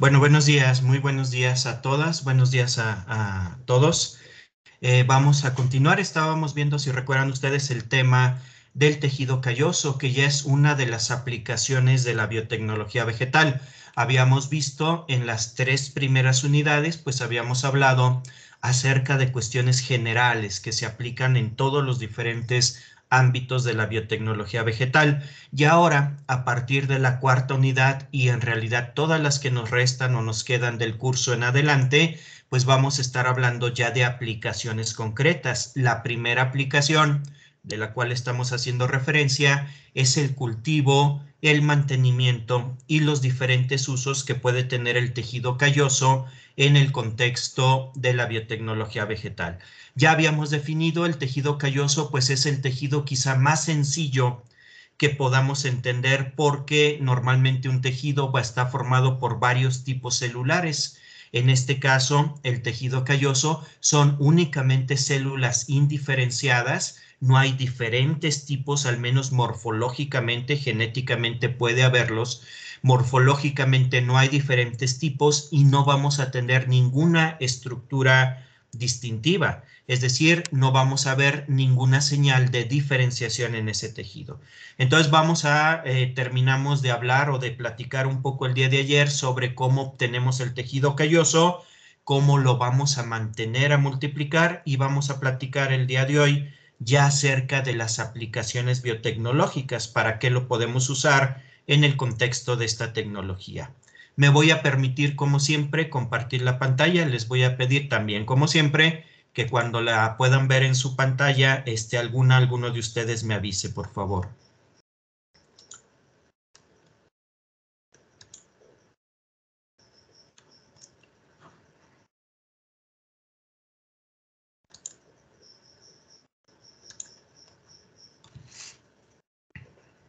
Bueno, buenos días, muy buenos días a todas, buenos días a, todos. Eh, vamos a continuar, estábamos viendo, si recuerdan ustedes, el tema del tejido calloso, que ya es una de las aplicaciones de la biotecnología vegetal. Habíamos visto en las tres primeras unidades, pues habíamos hablado acerca de cuestiones generales que se aplican en todos los diferentes ámbitos de la biotecnología vegetal. Y ahora, a partir de la cuarta unidad y en realidad todas las que nos restan o nos quedan del curso en adelante, pues vamos a estar hablando ya de aplicaciones concretas. La primera aplicación de la cual estamos haciendo referencia, es el cultivo, el mantenimiento y los diferentes usos que puede tener el tejido calloso en el contexto de la biotecnología vegetal. Ya habíamos definido el tejido calloso, pues es el tejido quizá más sencillo que podamos entender porque normalmente un tejido está formado por varios tipos celulares. En este caso, el tejido calloso son únicamente células indiferenciadas no hay diferentes tipos, al menos morfológicamente, genéticamente puede haberlos, morfológicamente no hay diferentes tipos y no vamos a tener ninguna estructura distintiva, es decir, no vamos a ver ninguna señal de diferenciación en ese tejido. Entonces vamos a, eh, terminamos de hablar o de platicar un poco el día de ayer sobre cómo obtenemos el tejido calloso, cómo lo vamos a mantener, a multiplicar y vamos a platicar el día de hoy ya acerca de las aplicaciones biotecnológicas, para qué lo podemos usar en el contexto de esta tecnología. Me voy a permitir, como siempre, compartir la pantalla. Les voy a pedir también, como siempre, que cuando la puedan ver en su pantalla, este, alguna, alguno de ustedes me avise, por favor.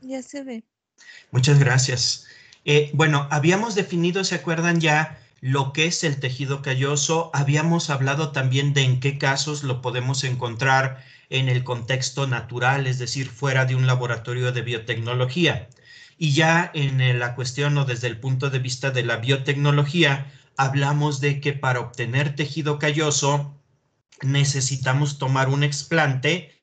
ya se ve. Muchas gracias. Eh, bueno, habíamos definido, ¿se acuerdan ya? lo que es el tejido calloso. Habíamos hablado también de en qué casos lo podemos encontrar en el contexto natural, es decir, fuera de un laboratorio de biotecnología. Y ya en eh, la cuestión o desde el punto de vista de la biotecnología, hablamos de que para obtener tejido calloso necesitamos tomar un explante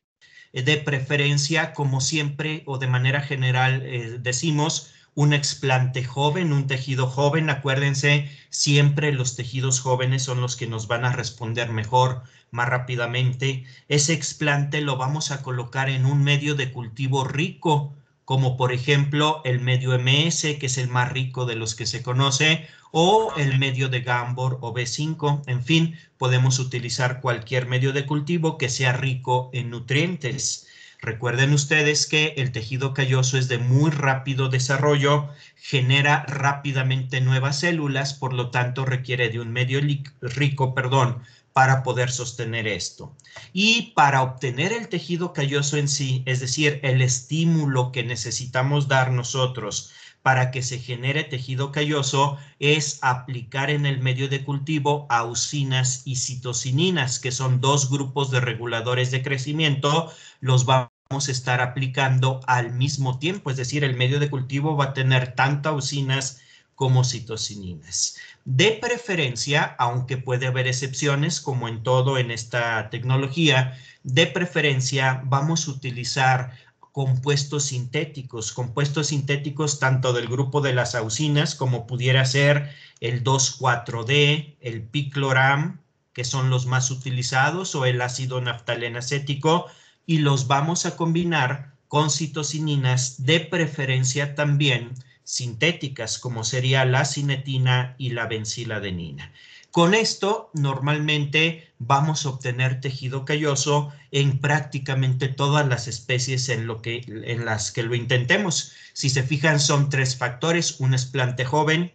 eh, de preferencia, como siempre o de manera general eh, decimos, un explante joven, un tejido joven. Acuérdense, siempre los tejidos jóvenes son los que nos van a responder mejor, más rápidamente. Ese explante lo vamos a colocar en un medio de cultivo rico, como por ejemplo el medio MS, que es el más rico de los que se conoce, o el medio de Gambor o B5. En fin, podemos utilizar cualquier medio de cultivo que sea rico en nutrientes. Recuerden ustedes que el tejido calloso es de muy rápido desarrollo, genera rápidamente nuevas células, por lo tanto requiere de un medio rico, perdón, para poder sostener esto. Y para obtener el tejido calloso en sí, es decir, el estímulo que necesitamos dar nosotros para que se genere tejido calloso, es aplicar en el medio de cultivo auxinas y citocininas, que son dos grupos de reguladores de crecimiento, los vamos a estar aplicando al mismo tiempo, es decir, el medio de cultivo va a tener tantas auxinas como citocininas. De preferencia, aunque puede haber excepciones, como en todo en esta tecnología, de preferencia vamos a utilizar compuestos sintéticos, compuestos sintéticos tanto del grupo de las ausinas como pudiera ser el 2,4-D, el picloram, que son los más utilizados, o el ácido naftalenacético, y los vamos a combinar con citocininas, de preferencia también sintéticas como sería la cinetina y la benziladenina. Con esto normalmente vamos a obtener tejido calloso en prácticamente todas las especies en, lo que, en las que lo intentemos. Si se fijan son tres factores, un esplante joven,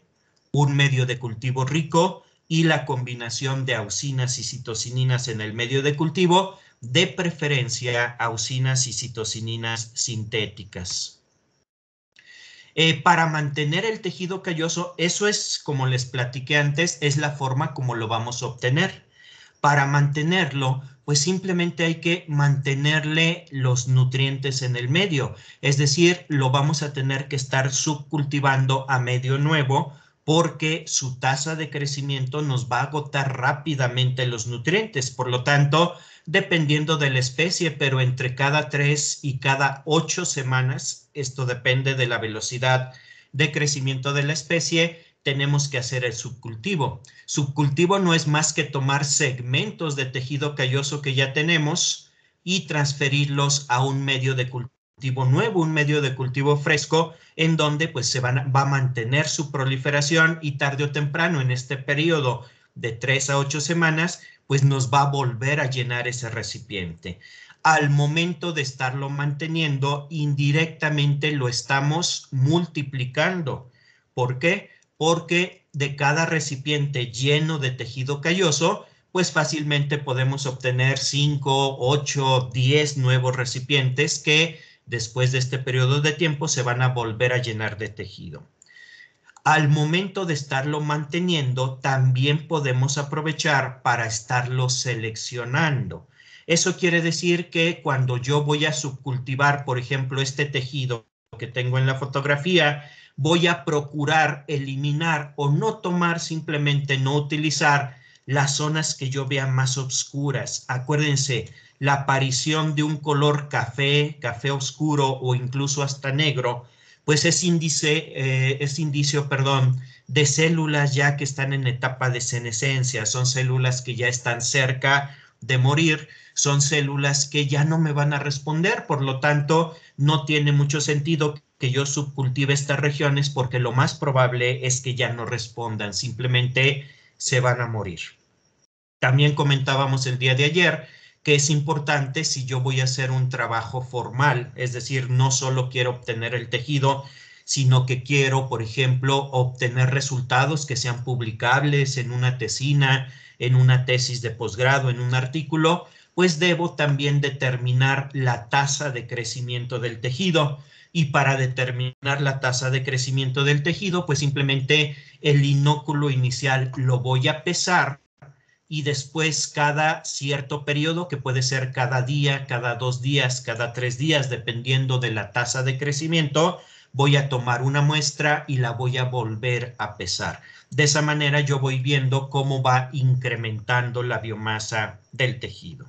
un medio de cultivo rico y la combinación de auxinas y citocininas en el medio de cultivo, de preferencia auxinas y citocininas sintéticas. Eh, para mantener el tejido calloso, eso es, como les platiqué antes, es la forma como lo vamos a obtener. Para mantenerlo, pues simplemente hay que mantenerle los nutrientes en el medio, es decir, lo vamos a tener que estar subcultivando a medio nuevo porque su tasa de crecimiento nos va a agotar rápidamente los nutrientes. Por lo tanto, dependiendo de la especie, pero entre cada tres y cada ocho semanas, esto depende de la velocidad de crecimiento de la especie, tenemos que hacer el subcultivo. Subcultivo no es más que tomar segmentos de tejido calloso que ya tenemos y transferirlos a un medio de cultivo nuevo, un medio de cultivo fresco, en donde pues se van, va a mantener su proliferación y tarde o temprano en este periodo de tres a ocho semanas, pues nos va a volver a llenar ese recipiente. Al momento de estarlo manteniendo, indirectamente lo estamos multiplicando. ¿Por qué? Porque de cada recipiente lleno de tejido calloso, pues fácilmente podemos obtener cinco, ocho, diez nuevos recipientes que después de este periodo de tiempo se van a volver a llenar de tejido al momento de estarlo manteniendo, también podemos aprovechar para estarlo seleccionando. Eso quiere decir que cuando yo voy a subcultivar, por ejemplo, este tejido que tengo en la fotografía, voy a procurar eliminar o no tomar, simplemente no utilizar las zonas que yo vea más oscuras. Acuérdense, la aparición de un color café, café oscuro o incluso hasta negro pues es índice, eh, es indicio, perdón, de células ya que están en etapa de senescencia, son células que ya están cerca de morir, son células que ya no me van a responder, por lo tanto, no tiene mucho sentido que yo subcultive estas regiones porque lo más probable es que ya no respondan, simplemente se van a morir. También comentábamos el día de ayer que es importante si yo voy a hacer un trabajo formal, es decir, no solo quiero obtener el tejido, sino que quiero, por ejemplo, obtener resultados que sean publicables en una tesina, en una tesis de posgrado, en un artículo, pues debo también determinar la tasa de crecimiento del tejido. Y para determinar la tasa de crecimiento del tejido, pues simplemente el inóculo inicial lo voy a pesar y después cada cierto periodo, que puede ser cada día, cada dos días, cada tres días, dependiendo de la tasa de crecimiento, voy a tomar una muestra y la voy a volver a pesar. De esa manera yo voy viendo cómo va incrementando la biomasa del tejido.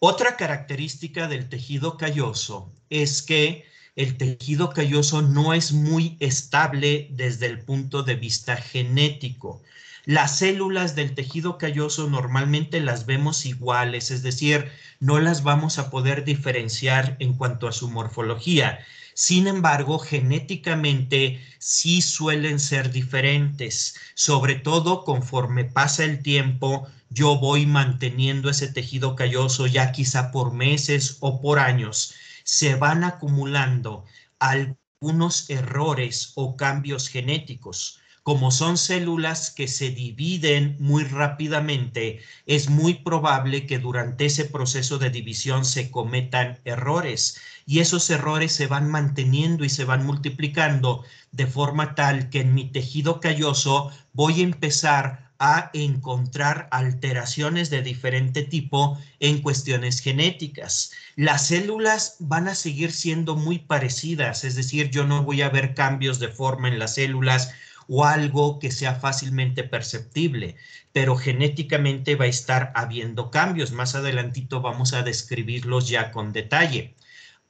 Otra característica del tejido calloso es que el tejido calloso no es muy estable desde el punto de vista genético. Las células del tejido calloso normalmente las vemos iguales, es decir, no las vamos a poder diferenciar en cuanto a su morfología. Sin embargo, genéticamente sí suelen ser diferentes, sobre todo conforme pasa el tiempo, yo voy manteniendo ese tejido calloso ya quizá por meses o por años. Se van acumulando algunos errores o cambios genéticos como son células que se dividen muy rápidamente, es muy probable que durante ese proceso de división se cometan errores y esos errores se van manteniendo y se van multiplicando de forma tal que en mi tejido calloso voy a empezar a encontrar alteraciones de diferente tipo en cuestiones genéticas. Las células van a seguir siendo muy parecidas, es decir, yo no voy a ver cambios de forma en las células, o algo que sea fácilmente perceptible, pero genéticamente va a estar habiendo cambios. Más adelantito vamos a describirlos ya con detalle.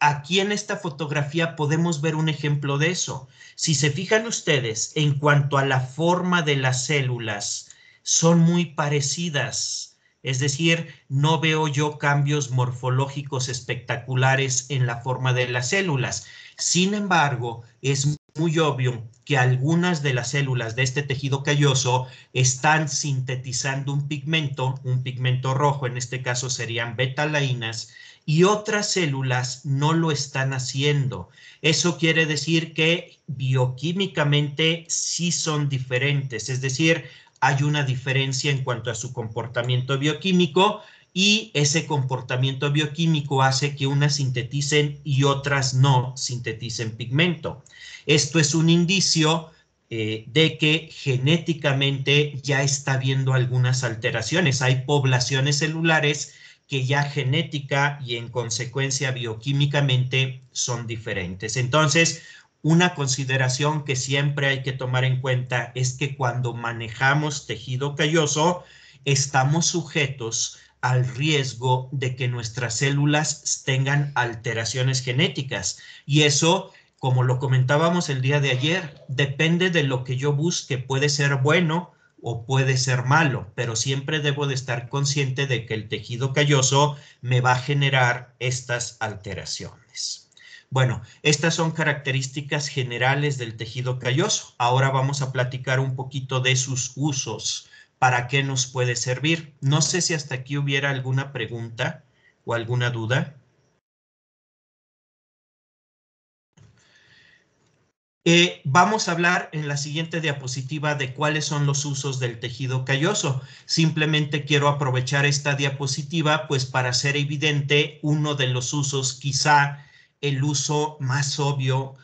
Aquí en esta fotografía podemos ver un ejemplo de eso. Si se fijan ustedes, en cuanto a la forma de las células, son muy parecidas. Es decir, no veo yo cambios morfológicos espectaculares en la forma de las células. Sin embargo, es muy obvio que algunas de las células de este tejido calloso están sintetizando un pigmento, un pigmento rojo, en este caso serían betalainas, y otras células no lo están haciendo. Eso quiere decir que bioquímicamente sí son diferentes, es decir, hay una diferencia en cuanto a su comportamiento bioquímico, y ese comportamiento bioquímico hace que unas sinteticen y otras no sinteticen pigmento. Esto es un indicio eh, de que genéticamente ya está habiendo algunas alteraciones. Hay poblaciones celulares que ya genética y en consecuencia bioquímicamente son diferentes. Entonces, una consideración que siempre hay que tomar en cuenta es que cuando manejamos tejido calloso, estamos sujetos al riesgo de que nuestras células tengan alteraciones genéticas. Y eso, como lo comentábamos el día de ayer, depende de lo que yo busque. Puede ser bueno o puede ser malo, pero siempre debo de estar consciente de que el tejido calloso me va a generar estas alteraciones. Bueno, estas son características generales del tejido calloso. Ahora vamos a platicar un poquito de sus usos para qué nos puede servir. No sé si hasta aquí hubiera alguna pregunta o alguna duda. Eh, vamos a hablar en la siguiente diapositiva de cuáles son los usos del tejido calloso. Simplemente quiero aprovechar esta diapositiva pues para hacer evidente uno de los usos, quizá el uso más obvio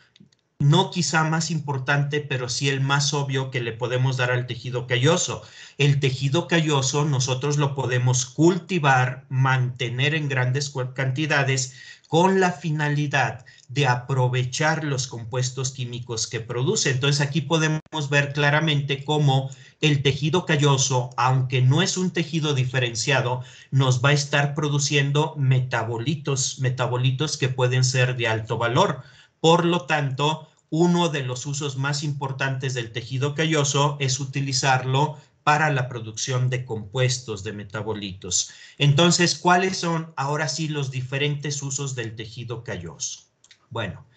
no quizá más importante, pero sí el más obvio que le podemos dar al tejido calloso. El tejido calloso nosotros lo podemos cultivar, mantener en grandes cantidades con la finalidad de aprovechar los compuestos químicos que produce. Entonces aquí podemos ver claramente cómo el tejido calloso, aunque no es un tejido diferenciado, nos va a estar produciendo metabolitos, metabolitos que pueden ser de alto valor. Por lo tanto, uno de los usos más importantes del tejido calloso es utilizarlo para la producción de compuestos de metabolitos. Entonces, ¿cuáles son ahora sí los diferentes usos del tejido calloso? Bueno,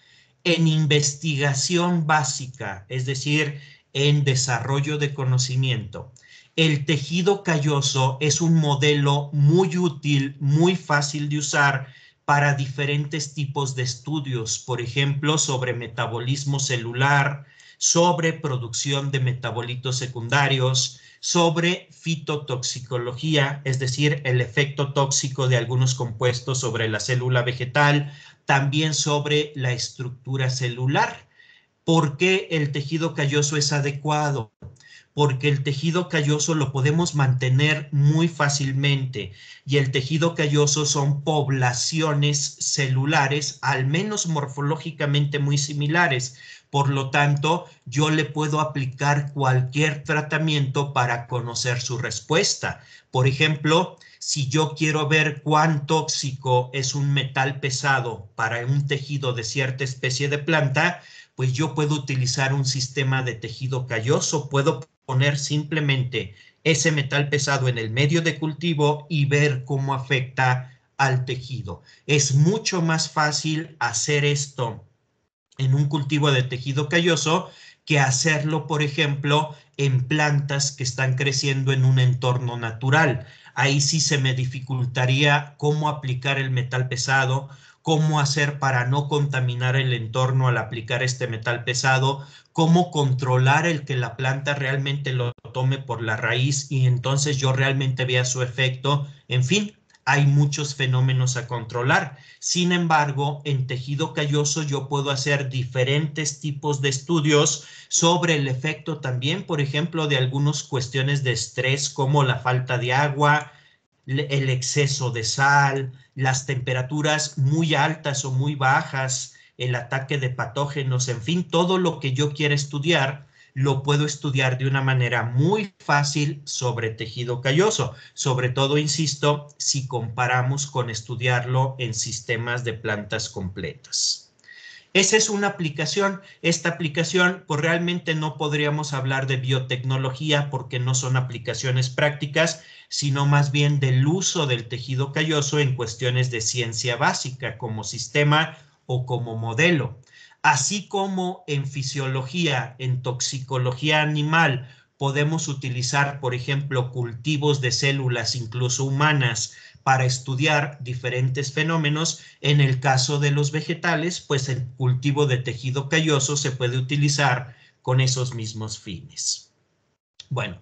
en investigación básica, es decir, en desarrollo de conocimiento, el tejido calloso es un modelo muy útil, muy fácil de usar para diferentes tipos de estudios, por ejemplo, sobre metabolismo celular, sobre producción de metabolitos secundarios, sobre fitotoxicología, es decir, el efecto tóxico de algunos compuestos sobre la célula vegetal, también sobre la estructura celular, por qué el tejido calloso es adecuado, porque el tejido calloso lo podemos mantener muy fácilmente y el tejido calloso son poblaciones celulares, al menos morfológicamente muy similares. Por lo tanto, yo le puedo aplicar cualquier tratamiento para conocer su respuesta. Por ejemplo, si yo quiero ver cuán tóxico es un metal pesado para un tejido de cierta especie de planta, pues yo puedo utilizar un sistema de tejido calloso, puedo poner simplemente ese metal pesado en el medio de cultivo y ver cómo afecta al tejido. Es mucho más fácil hacer esto en un cultivo de tejido calloso que hacerlo, por ejemplo, en plantas que están creciendo en un entorno natural. Ahí sí se me dificultaría cómo aplicar el metal pesado, cómo hacer para no contaminar el entorno al aplicar este metal pesado, cómo controlar el que la planta realmente lo tome por la raíz y entonces yo realmente vea su efecto. En fin, hay muchos fenómenos a controlar. Sin embargo, en tejido calloso yo puedo hacer diferentes tipos de estudios sobre el efecto también, por ejemplo, de algunas cuestiones de estrés como la falta de agua, el exceso de sal, las temperaturas muy altas o muy bajas, el ataque de patógenos, en fin, todo lo que yo quiera estudiar, lo puedo estudiar de una manera muy fácil sobre tejido calloso, sobre todo, insisto, si comparamos con estudiarlo en sistemas de plantas completas. Esa es una aplicación. Esta aplicación, pues realmente no podríamos hablar de biotecnología porque no son aplicaciones prácticas, sino más bien del uso del tejido calloso en cuestiones de ciencia básica como sistema o como modelo. Así como en fisiología, en toxicología animal, podemos utilizar, por ejemplo, cultivos de células, incluso humanas, para estudiar diferentes fenómenos. En el caso de los vegetales, pues el cultivo de tejido calloso se puede utilizar con esos mismos fines. Bueno,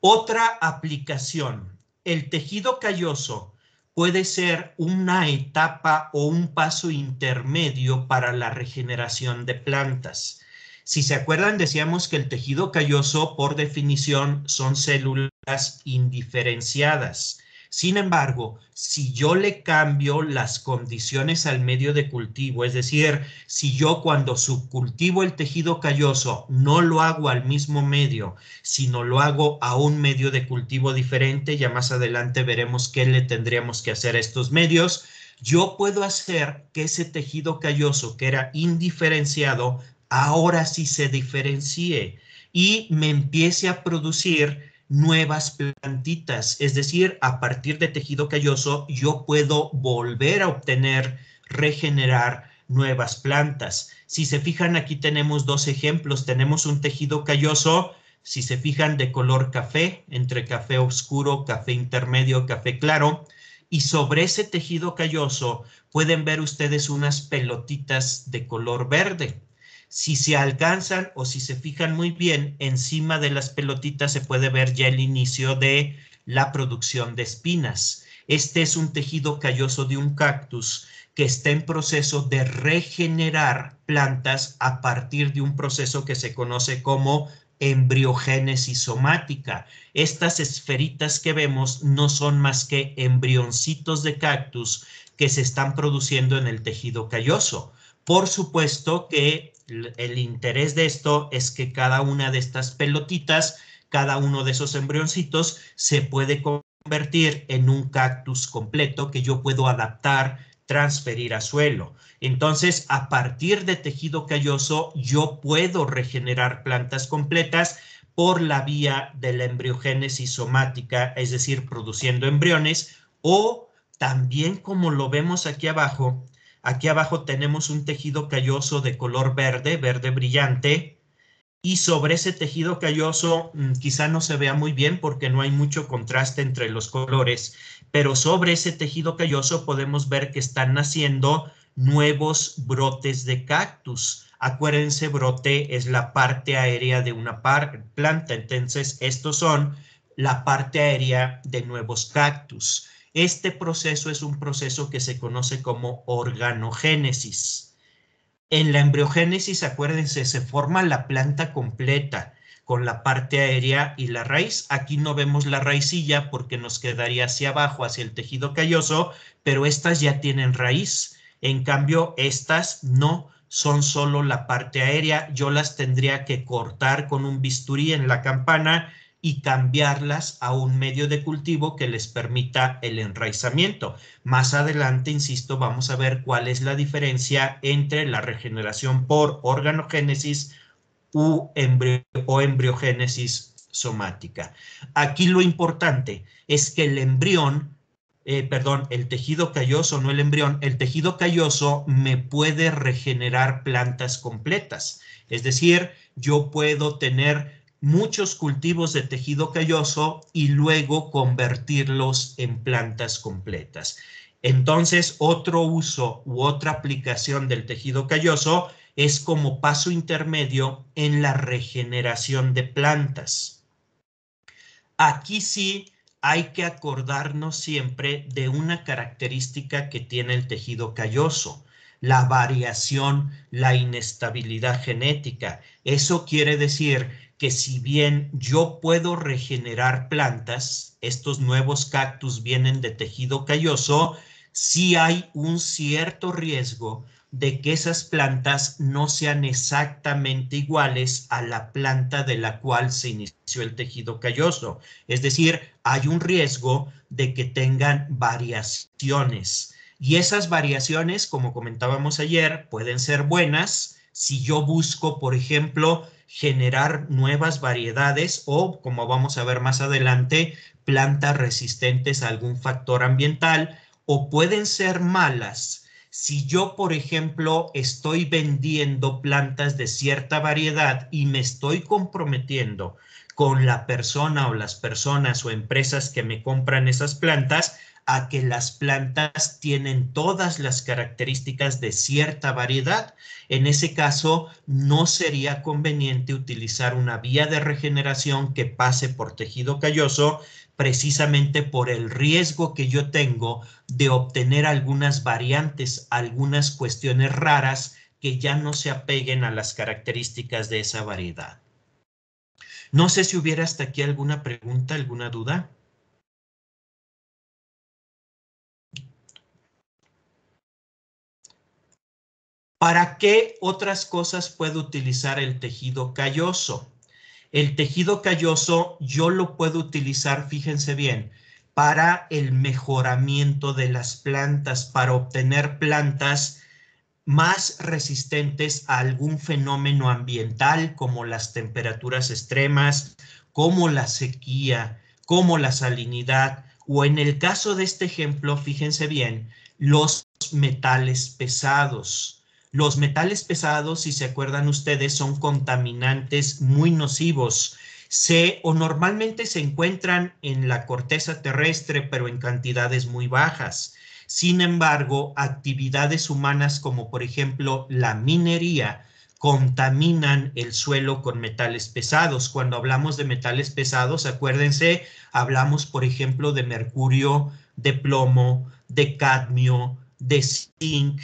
otra aplicación. El tejido calloso puede ser una etapa o un paso intermedio para la regeneración de plantas. Si se acuerdan, decíamos que el tejido calloso, por definición, son células indiferenciadas. Sin embargo, si yo le cambio las condiciones al medio de cultivo, es decir, si yo cuando subcultivo el tejido calloso no lo hago al mismo medio, sino lo hago a un medio de cultivo diferente, ya más adelante veremos qué le tendríamos que hacer a estos medios, yo puedo hacer que ese tejido calloso que era indiferenciado, ahora sí se diferencie y me empiece a producir nuevas plantitas, es decir, a partir de tejido calloso yo puedo volver a obtener, regenerar nuevas plantas. Si se fijan, aquí tenemos dos ejemplos, tenemos un tejido calloso, si se fijan, de color café, entre café oscuro, café intermedio, café claro, y sobre ese tejido calloso pueden ver ustedes unas pelotitas de color verde si se alcanzan o si se fijan muy bien, encima de las pelotitas se puede ver ya el inicio de la producción de espinas. Este es un tejido calloso de un cactus que está en proceso de regenerar plantas a partir de un proceso que se conoce como embriogénesis somática. Estas esferitas que vemos no son más que embrioncitos de cactus que se están produciendo en el tejido calloso. Por supuesto que el interés de esto es que cada una de estas pelotitas, cada uno de esos embrioncitos, se puede convertir en un cactus completo que yo puedo adaptar, transferir a suelo. Entonces, a partir de tejido calloso, yo puedo regenerar plantas completas por la vía de la embriogénesis somática, es decir, produciendo embriones, o también como lo vemos aquí abajo, Aquí abajo tenemos un tejido calloso de color verde, verde brillante. Y sobre ese tejido calloso mm, quizá no se vea muy bien porque no hay mucho contraste entre los colores, pero sobre ese tejido calloso podemos ver que están naciendo nuevos brotes de cactus. Acuérdense, brote es la parte aérea de una planta, entonces estos son la parte aérea de nuevos cactus. Este proceso es un proceso que se conoce como organogénesis. En la embriogénesis, acuérdense, se forma la planta completa con la parte aérea y la raíz. Aquí no vemos la raicilla porque nos quedaría hacia abajo, hacia el tejido calloso, pero estas ya tienen raíz. En cambio, estas no son solo la parte aérea. Yo las tendría que cortar con un bisturí en la campana y cambiarlas a un medio de cultivo que les permita el enraizamiento. Más adelante, insisto, vamos a ver cuál es la diferencia entre la regeneración por organogénesis u o embriogénesis somática. Aquí lo importante es que el embrión, eh, perdón, el tejido calloso, no el embrión, el tejido calloso me puede regenerar plantas completas. Es decir, yo puedo tener muchos cultivos de tejido calloso y luego convertirlos en plantas completas. Entonces, otro uso u otra aplicación del tejido calloso es como paso intermedio en la regeneración de plantas. Aquí sí hay que acordarnos siempre de una característica que tiene el tejido calloso, la variación, la inestabilidad genética. Eso quiere decir que si bien yo puedo regenerar plantas, estos nuevos cactus vienen de tejido calloso, sí hay un cierto riesgo de que esas plantas no sean exactamente iguales a la planta de la cual se inició el tejido calloso. Es decir, hay un riesgo de que tengan variaciones. Y esas variaciones, como comentábamos ayer, pueden ser buenas si yo busco, por ejemplo, generar nuevas variedades o, como vamos a ver más adelante, plantas resistentes a algún factor ambiental o pueden ser malas. Si yo, por ejemplo, estoy vendiendo plantas de cierta variedad y me estoy comprometiendo con la persona o las personas o empresas que me compran esas plantas, a que las plantas tienen todas las características de cierta variedad. En ese caso, no sería conveniente utilizar una vía de regeneración que pase por tejido calloso precisamente por el riesgo que yo tengo de obtener algunas variantes, algunas cuestiones raras que ya no se apeguen a las características de esa variedad. No sé si hubiera hasta aquí alguna pregunta, alguna duda. ¿Para qué otras cosas puedo utilizar el tejido calloso? El tejido calloso yo lo puedo utilizar, fíjense bien, para el mejoramiento de las plantas, para obtener plantas más resistentes a algún fenómeno ambiental como las temperaturas extremas, como la sequía, como la salinidad, o en el caso de este ejemplo, fíjense bien, los metales pesados los metales pesados, si se acuerdan ustedes, son contaminantes muy nocivos. Se, o normalmente se encuentran en la corteza terrestre, pero en cantidades muy bajas. Sin embargo, actividades humanas como por ejemplo la minería contaminan el suelo con metales pesados. Cuando hablamos de metales pesados, acuérdense, hablamos por ejemplo de mercurio, de plomo, de cadmio, de zinc,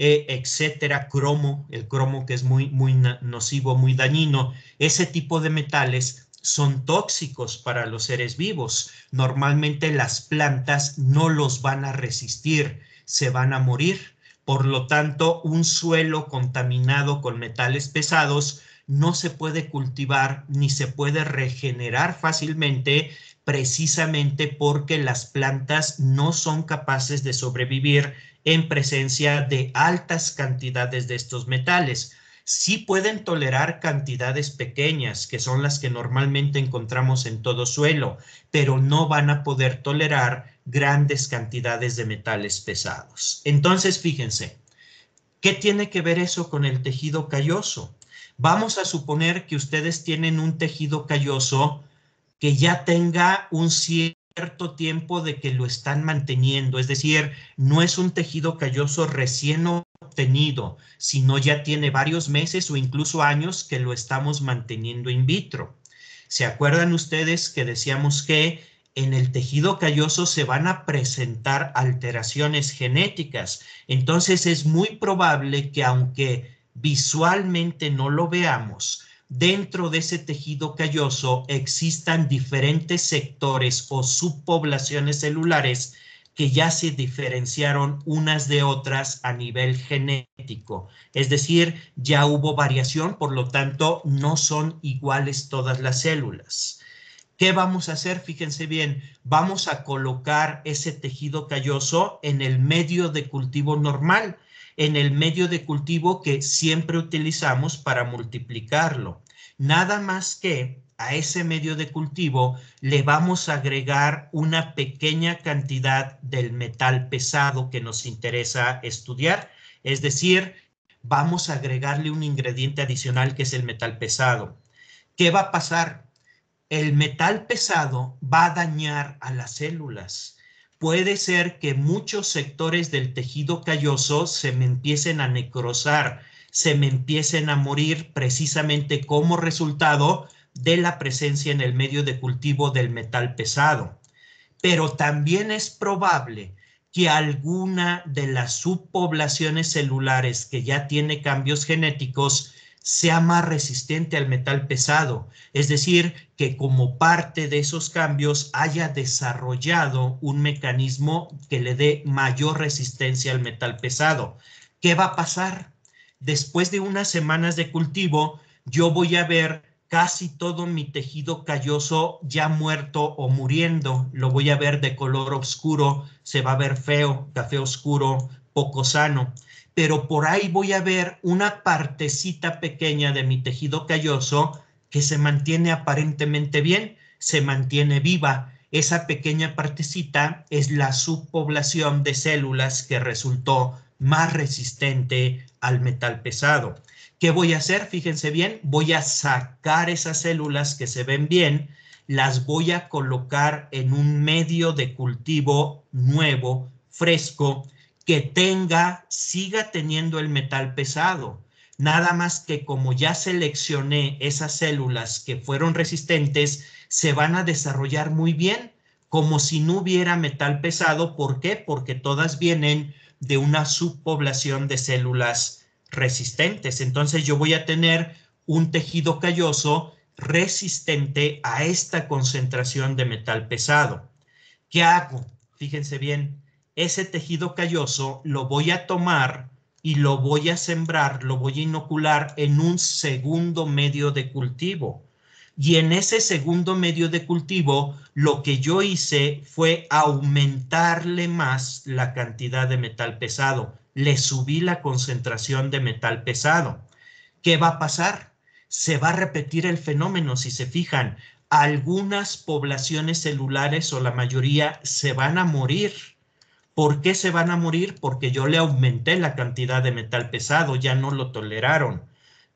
eh, etcétera, cromo, el cromo que es muy, muy nocivo, muy dañino. Ese tipo de metales son tóxicos para los seres vivos. Normalmente las plantas no los van a resistir, se van a morir. Por lo tanto, un suelo contaminado con metales pesados no se puede cultivar ni se puede regenerar fácilmente precisamente porque las plantas no son capaces de sobrevivir en presencia de altas cantidades de estos metales. Sí pueden tolerar cantidades pequeñas, que son las que normalmente encontramos en todo suelo, pero no van a poder tolerar grandes cantidades de metales pesados. Entonces, fíjense, ¿qué tiene que ver eso con el tejido calloso? Vamos a suponer que ustedes tienen un tejido calloso que ya tenga un cierto tiempo de que lo están manteniendo, es decir, no es un tejido calloso recién obtenido, sino ya tiene varios meses o incluso años que lo estamos manteniendo in vitro. ¿Se acuerdan ustedes que decíamos que en el tejido calloso se van a presentar alteraciones genéticas? Entonces es muy probable que aunque visualmente no lo veamos, dentro de ese tejido calloso existan diferentes sectores o subpoblaciones celulares que ya se diferenciaron unas de otras a nivel genético. Es decir, ya hubo variación, por lo tanto, no son iguales todas las células. ¿Qué vamos a hacer? Fíjense bien, vamos a colocar ese tejido calloso en el medio de cultivo normal en el medio de cultivo que siempre utilizamos para multiplicarlo. Nada más que a ese medio de cultivo le vamos a agregar una pequeña cantidad del metal pesado que nos interesa estudiar, es decir, vamos a agregarle un ingrediente adicional que es el metal pesado. ¿Qué va a pasar? El metal pesado va a dañar a las células puede ser que muchos sectores del tejido calloso se me empiecen a necrosar, se me empiecen a morir precisamente como resultado de la presencia en el medio de cultivo del metal pesado. Pero también es probable que alguna de las subpoblaciones celulares que ya tiene cambios genéticos sea más resistente al metal pesado, es decir, que como parte de esos cambios haya desarrollado un mecanismo que le dé mayor resistencia al metal pesado. ¿Qué va a pasar? Después de unas semanas de cultivo, yo voy a ver casi todo mi tejido calloso ya muerto o muriendo. Lo voy a ver de color oscuro, se va a ver feo, café oscuro, poco sano pero por ahí voy a ver una partecita pequeña de mi tejido calloso que se mantiene aparentemente bien, se mantiene viva. Esa pequeña partecita es la subpoblación de células que resultó más resistente al metal pesado. ¿Qué voy a hacer? Fíjense bien, voy a sacar esas células que se ven bien, las voy a colocar en un medio de cultivo nuevo, fresco, que tenga, siga teniendo el metal pesado. Nada más que como ya seleccioné esas células que fueron resistentes, se van a desarrollar muy bien, como si no hubiera metal pesado. ¿Por qué? Porque todas vienen de una subpoblación de células resistentes. Entonces yo voy a tener un tejido calloso resistente a esta concentración de metal pesado. ¿Qué hago? Fíjense bien, ese tejido calloso lo voy a tomar y lo voy a sembrar, lo voy a inocular en un segundo medio de cultivo. Y en ese segundo medio de cultivo, lo que yo hice fue aumentarle más la cantidad de metal pesado. Le subí la concentración de metal pesado. ¿Qué va a pasar? Se va a repetir el fenómeno, si se fijan. Algunas poblaciones celulares o la mayoría se van a morir ¿Por qué se van a morir? Porque yo le aumenté la cantidad de metal pesado, ya no lo toleraron.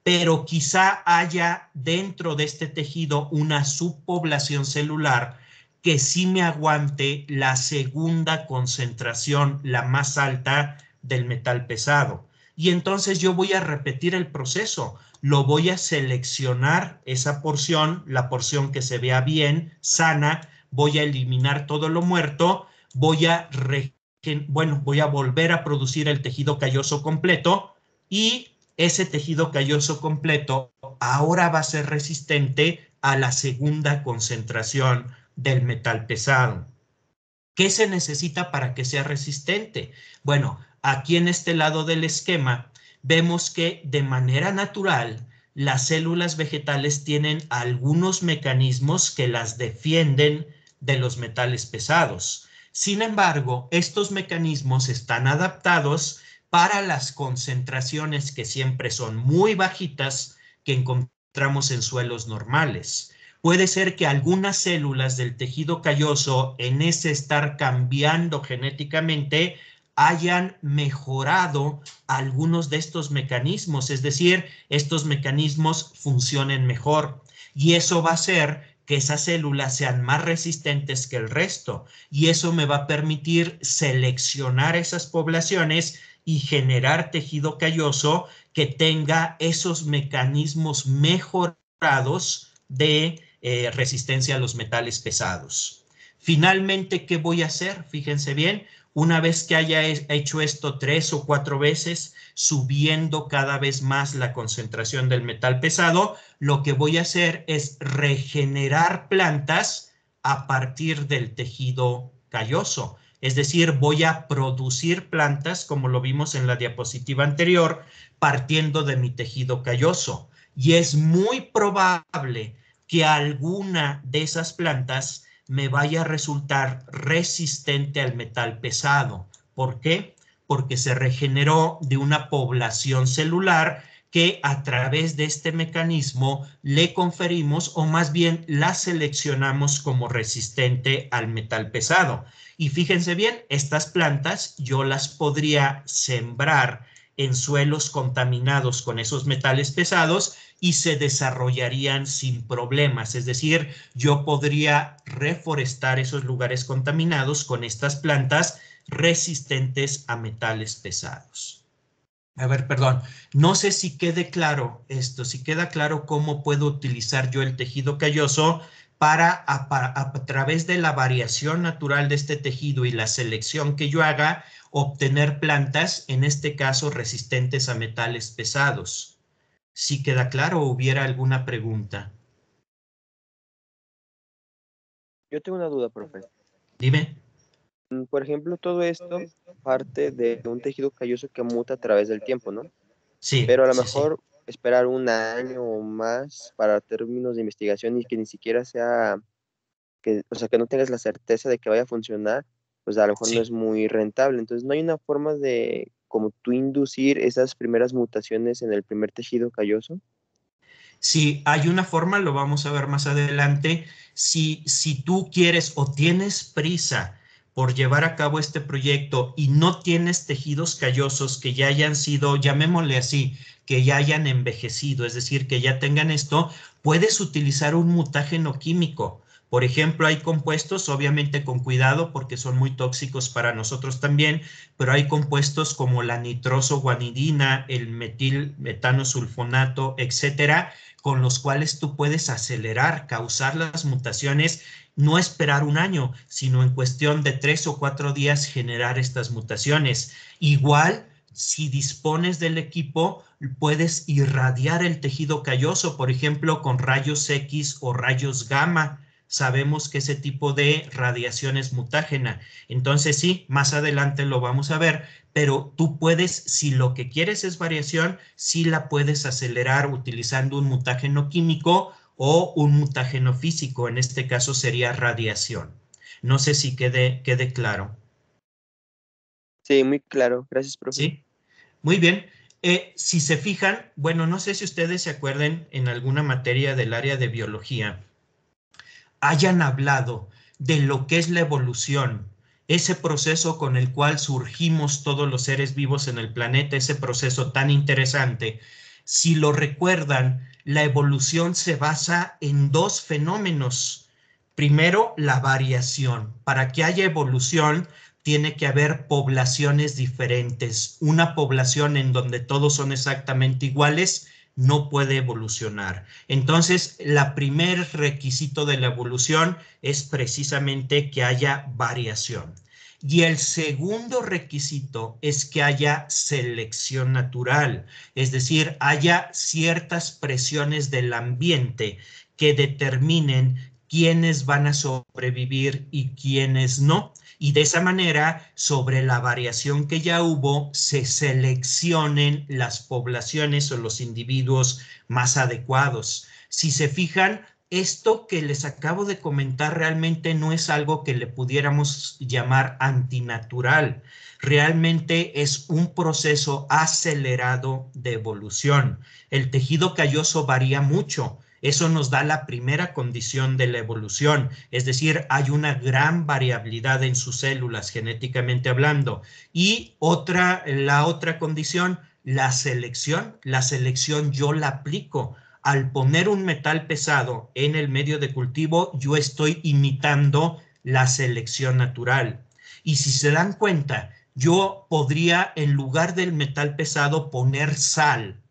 Pero quizá haya dentro de este tejido una subpoblación celular que sí me aguante la segunda concentración, la más alta del metal pesado. Y entonces yo voy a repetir el proceso, lo voy a seleccionar esa porción, la porción que se vea bien, sana, voy a eliminar todo lo muerto, voy a bueno, voy a volver a producir el tejido calloso completo y ese tejido calloso completo ahora va a ser resistente a la segunda concentración del metal pesado. ¿Qué se necesita para que sea resistente? Bueno, aquí en este lado del esquema vemos que de manera natural las células vegetales tienen algunos mecanismos que las defienden de los metales pesados. Sin embargo, estos mecanismos están adaptados para las concentraciones que siempre son muy bajitas que encontramos en suelos normales. Puede ser que algunas células del tejido calloso en ese estar cambiando genéticamente hayan mejorado algunos de estos mecanismos, es decir, estos mecanismos funcionen mejor. Y eso va a ser que esas células sean más resistentes que el resto y eso me va a permitir seleccionar esas poblaciones y generar tejido calloso que tenga esos mecanismos mejorados de eh, resistencia a los metales pesados. Finalmente, ¿qué voy a hacer? Fíjense bien, una vez que haya hecho esto tres o cuatro veces, subiendo cada vez más la concentración del metal pesado, lo que voy a hacer es regenerar plantas a partir del tejido calloso. Es decir, voy a producir plantas, como lo vimos en la diapositiva anterior, partiendo de mi tejido calloso. Y es muy probable que alguna de esas plantas me vaya a resultar resistente al metal pesado. ¿Por qué? Porque se regeneró de una población celular que a través de este mecanismo le conferimos o más bien la seleccionamos como resistente al metal pesado. Y fíjense bien, estas plantas yo las podría sembrar en suelos contaminados con esos metales pesados y se desarrollarían sin problemas. Es decir, yo podría reforestar esos lugares contaminados con estas plantas resistentes a metales pesados. A ver, perdón, no sé si quede claro esto, si queda claro cómo puedo utilizar yo el tejido calloso para a, a, través de la variación natural de este tejido y la selección que yo haga, obtener plantas, en este caso resistentes a metales pesados si queda claro o hubiera alguna pregunta. Yo tengo una duda, profe. Dime. Mm, por ejemplo, todo esto parte de un tejido calloso que muta a través del tiempo, ¿no? Sí. Pero a lo mejor esperar un año o más para términos de investigación y que ni siquiera sea, que, o sea, que no tengas la certeza de que vaya a funcionar, pues a lo mejor no es muy rentable. Entonces, no hay una forma de como tú inducir esas primeras mutaciones en el primer tejido calloso? Sí, hay una forma, lo vamos a ver más adelante. Si, si tú quieres o tienes prisa por llevar a cabo este proyecto y no tienes tejidos callosos que ya hayan sido, llamémosle así, que ya hayan envejecido, es decir, que ya tengan esto, puedes utilizar un mutágeno químico. Por ejemplo, hay compuestos, obviamente con cuidado porque son muy tóxicos para nosotros también, pero hay compuestos como la nitroso-guanidina, el metil metanosulfonato, etcétera, con los cuales tú puedes acelerar, causar las mutaciones, no esperar un año, sino en cuestión de tres o cuatro días generar estas mutaciones. Igual, si dispones del equipo, puedes irradiar el tejido calloso, por ejemplo, con rayos X o rayos gamma sabemos que ese tipo de radiación es mutágena. Entonces sí, más adelante lo vamos a ver, pero tú puedes, si lo que quieres es variación, sí la puedes acelerar utilizando un mutágeno químico o un mutágeno físico, en este caso sería radiación. No sé si quede, quede claro. Sí, muy claro. Gracias, profesor. Sí, muy bien. Eh, si se fijan, bueno, no sé si ustedes se acuerden en alguna materia del área de biología, hayan hablado de lo que es la evolución, ese proceso con el cual surgimos todos los seres vivos en el planeta, ese proceso tan interesante, si lo recuerdan, la evolución se basa en dos fenómenos. Primero, la variación. Para que haya evolución, tiene que haber poblaciones diferentes. Una población en donde todos son exactamente iguales no puede evolucionar. Entonces, el primer requisito de la evolución es precisamente que haya variación. Y el segundo requisito es que haya selección natural, es decir, haya ciertas presiones del ambiente que determinen quiénes van a sobrevivir y quiénes no. Y de esa manera, sobre la variación que ya hubo, se seleccionen las poblaciones o los individuos más adecuados. Si se fijan, esto que les acabo de comentar realmente no es algo que le pudiéramos llamar antinatural. Realmente es un proceso acelerado de evolución. El tejido calloso varía mucho eso nos da la primera condición de la evolución, es decir, hay una gran variabilidad en sus células genéticamente hablando. Y otra, la otra condición, la selección. La selección yo la aplico. Al poner un metal pesado en el medio de cultivo, yo estoy imitando la selección natural. Y si se dan cuenta, yo podría en lugar del metal pesado poner sal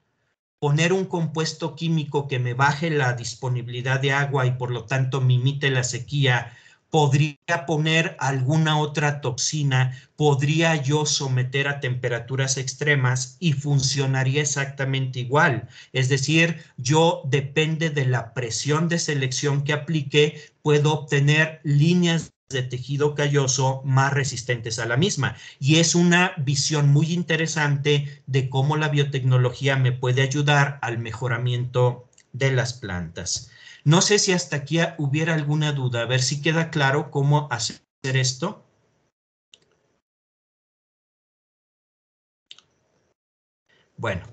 poner un compuesto químico que me baje la disponibilidad de agua y por lo tanto imite la sequía, podría poner alguna otra toxina, podría yo someter a temperaturas extremas y funcionaría exactamente igual. Es decir, yo depende de la presión de selección que aplique, puedo obtener líneas de tejido calloso más resistentes a la misma. Y es una visión muy interesante de cómo la biotecnología me puede ayudar al mejoramiento de las plantas. No sé si hasta aquí hubiera alguna duda, a ver si queda claro cómo hacer esto. Bueno,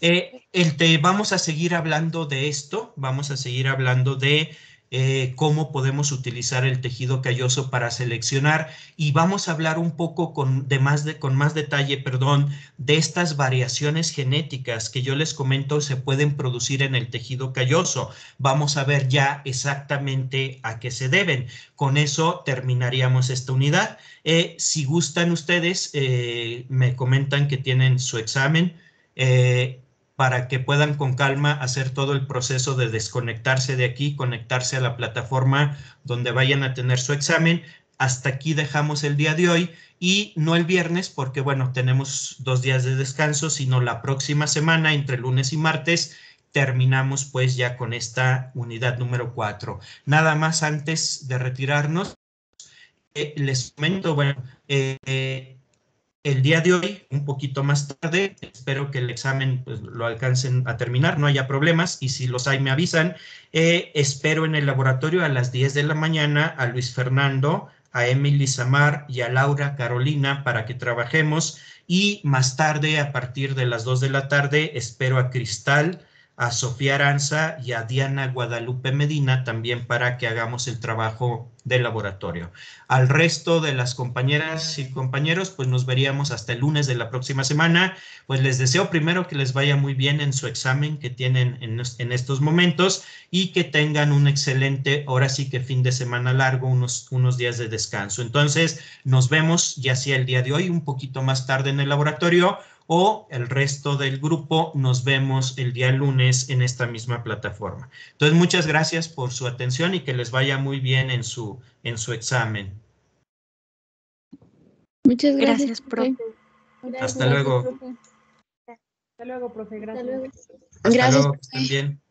eh, el vamos a seguir hablando de esto, vamos a seguir hablando de eh, cómo podemos utilizar el tejido calloso para seleccionar y vamos a hablar un poco con, más de, con más detalle perdón, de estas variaciones genéticas que yo les comento se pueden producir en el tejido calloso. Vamos a ver ya exactamente a qué se deben. Con eso terminaríamos esta unidad. Eh, si gustan ustedes, eh, me comentan que tienen su examen para que puedan con calma hacer todo el proceso de desconectarse de aquí, conectarse a la plataforma donde vayan a tener su examen. Hasta aquí dejamos el día de hoy y no el viernes porque, bueno, tenemos dos días de descanso, sino la próxima semana, entre lunes y martes, terminamos pues ya con esta unidad número 4. Nada más antes de retirarnos, eh, les comento, bueno, eh, el día de hoy, un poquito más tarde. Espero que el examen pues, lo alcancen a terminar, no haya problemas y si los hay me avisan. Eh, espero en el laboratorio a las 10 de la mañana a Luis Fernando, a Emily Samar y a Laura Carolina para que trabajemos y más tarde a partir de las 2 de la tarde espero a Cristal, a Sofía Aranza y a Diana Guadalupe Medina también para que hagamos el trabajo de laboratorio. Al resto de las compañeras y compañeros, pues nos veríamos hasta el lunes de la próxima semana. Pues les deseo primero que les vaya muy bien en su examen que tienen en, estos momentos y que tengan un excelente, ahora sí que fin de semana largo, unos, unos días de descanso. Entonces, nos vemos ya sea el día de hoy, un poquito más tarde en el laboratorio o el resto del grupo nos vemos el día lunes en esta misma plataforma. Entonces, muchas gracias por su atención y que les vaya muy bien en su, en su examen. Muchas gracias, profe. Hasta luego. Hasta luego, profe. Gracias. Hasta Gracias.